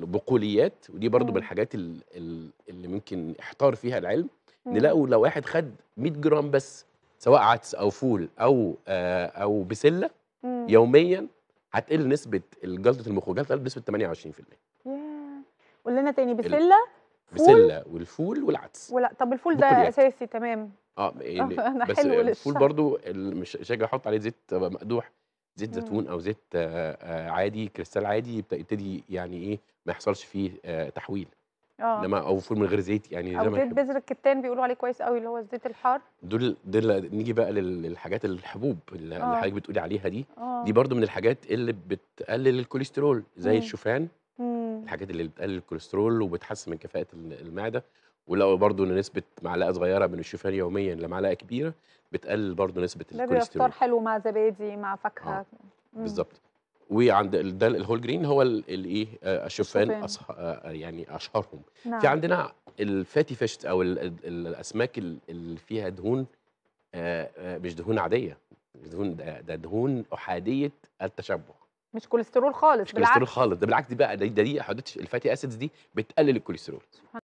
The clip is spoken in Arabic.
البقوليات ودي برضو من إمم. الحاجات اللي ممكن احتار فيها العلم نلاقوا إمم. لو واحد خد 100 جرام بس سواء عدس او فول او آه او بسله إمم. يوميا هتقل نسبه جلطه المخ وجلطه بنسبه 28% قول لنا تاني بسله بسله والفول والعدس ولا طب الفول ده اساسي تمام اه يعني بس الفول برضو مش هاجي احط عليه زيت مقدوح زيت زيتون او زيت عادي كريستال عادي يبتدي يعني ايه ما يحصلش فيه تحويل اه انما او فول من غير زيت يعني زي ما زيت بذر الكتان بيقولوا عليه كويس قوي اللي هو الزيت الحار دول دول نيجي بقى للحاجات الحبوب اللي آه. حضرتك بتقولي عليها دي أوه. دي برضو من الحاجات اللي بتقلل الكوليسترول زي مم. الشوفان مم. الحاجات اللي بتقلل الكوليسترول وبتحسن من كفاءه المعده ولو برضو نسبه معلقه صغيره من الشوفان يوميا لمعلقه كبيره بتقلل برضو نسبه الكوليسترول ده بيفطر حلو مع زبادي مع فاكهه آه. بالظبط وعند ده الهول جرين هو الايه آه، الشوفان أصح... آه، يعني اشهرهم نعم. في عندنا الفاتي فيش او الاسماك اللي فيها دهون آه، مش دهون عاديه مش دهون ده, دهون احاديه التشبع مش كوليسترول خالص مش بالعكس كوليسترول خالص ده بالعكس دي بقى ده دي, دي الفاتي اسيدز دي بتقلل الكوليسترول